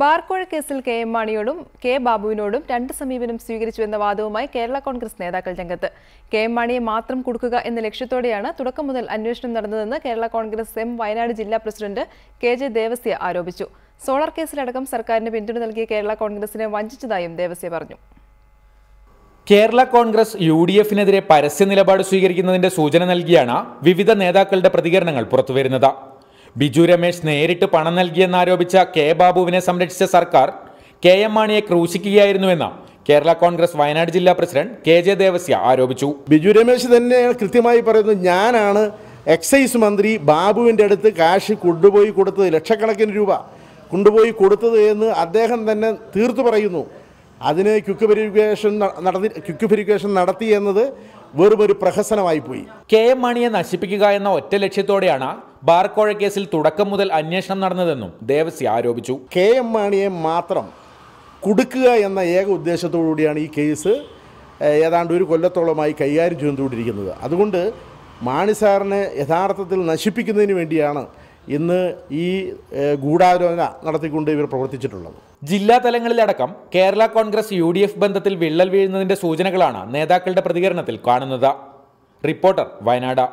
ബാർക്കോഴ കേസിൽ K M മാണിയോടും K ബാബുവിനോടും രണ്ട് സമീപനം സ്വീകരിച്ചു എന്ന വാദവുമായി കേരള കോൺഗ്രസ് നേതാക്കൾ രംഗത്ത് കെ എം മാണിയെ മാത്രം കൊടുക്കുക എന്ന ലക്ഷ്യത്തോടെയാണ് തുടക്കം മുതൽ അന്വേഷണം നടന്നതെന്ന് കേരള കോൺഗ്രസ് എം വയനാട് ജില്ലാ പ്രസിഡന്റ് കെ ജെ ദേവസ്യ ആരോപിച്ചു സോളാർ കേസിലടക്കം സർക്കാരിന് പിന്തുണ നൽകിയ കേരള കോൺഗ്രസിനെ വഞ്ചിച്ചതായും ദേവസ്യ പറഞ്ഞു കേരള കോൺഗ്രസ് യു ഡി എഫിനെതിരെ പരസ്യ നിലപാട് സ്വീകരിക്കുന്നതിന്റെ സൂചന നൽകിയാണ് വിവിധ നേതാക്കളുടെ പ്രതികരണങ്ങൾ പുറത്തുവരുന്നത് ബിജു രമേശ് നേരിട്ട് പണം നൽകിയെന്നാരോപിച്ച കെ ബാബുവിനെ സംരക്ഷിച്ച സർക്കാർ കെ എം മാണിയെ ക്രൂശിക്കുകയായിരുന്നുവെന്ന് കേരള കോൺഗ്രസ് വയനാട് ജില്ലാ പ്രസിഡന്റ് കെ ജെ ദേവസ്യ ആരോപിച്ചു ബിജു രമേശ് തന്നെ കൃത്യമായി പറയുന്നത് ഞാനാണ് എക്സൈസ് മന്ത്രി ബാബുവിൻ്റെ അടുത്ത് കാശ് കൊണ്ടുപോയി കൊടുത്തത് ലക്ഷക്കണക്കിന് രൂപ കൊണ്ടുപോയി കൊടുത്തത് എന്ന് അദ്ദേഹം തന്നെ തീർത്തു പറയുന്നു അതിന് ക്യുക്ക് വെരിഫിക്കേഷൻ നടത്തി ക്യുക്ക് വെരിഫിക്കേഷൻ നടത്തി എന്നത് വെറുമൊരു പ്രഹസനമായി പോയി കെ എം മാണിയെ നശിപ്പിക്കുക എന്ന ഒറ്റ ലക്ഷ്യത്തോടെയാണ് ബാർക്കോഴ കേസിൽ തുടക്കം മുതൽ അന്വേഷണം നടന്നതെന്നും ദേവസ്യ ആരോപിച്ചു കെ എം മാണിയെ മാത്രം കുടുക്കുക എന്ന ഏക ഉദ്ദേശത്തോടുകൂടിയാണ് ഈ കേസ് ഏതാണ്ട് ഒരു കൊല്ലത്തോളമായി കൈകാര്യം ചെയ്തുകൊണ്ടിരിക്കുന്നത് അതുകൊണ്ട് മാണി സാറിനെ യഥാർത്ഥത്തിൽ നശിപ്പിക്കുന്നതിന് വേണ്ടിയാണ് ഇന്ന് ഈ ഗൂഢാലോചന നടത്തിക്കൊണ്ട് ഇവർ പ്രവർത്തിച്ചിട്ടുള്ളത് ജില്ലാ തലങ്ങളിലടക്കം Kerala Congress U D F ബന്ധത്തിൽ വിള്ളൽ വീഴുന്നതിൻ്റെ സൂചനകളാണ് നേതാക്കളുടെ പ്രതികരണത്തിൽ കാണുന്നത് റിപ്പോർട്ടർ വയനാട്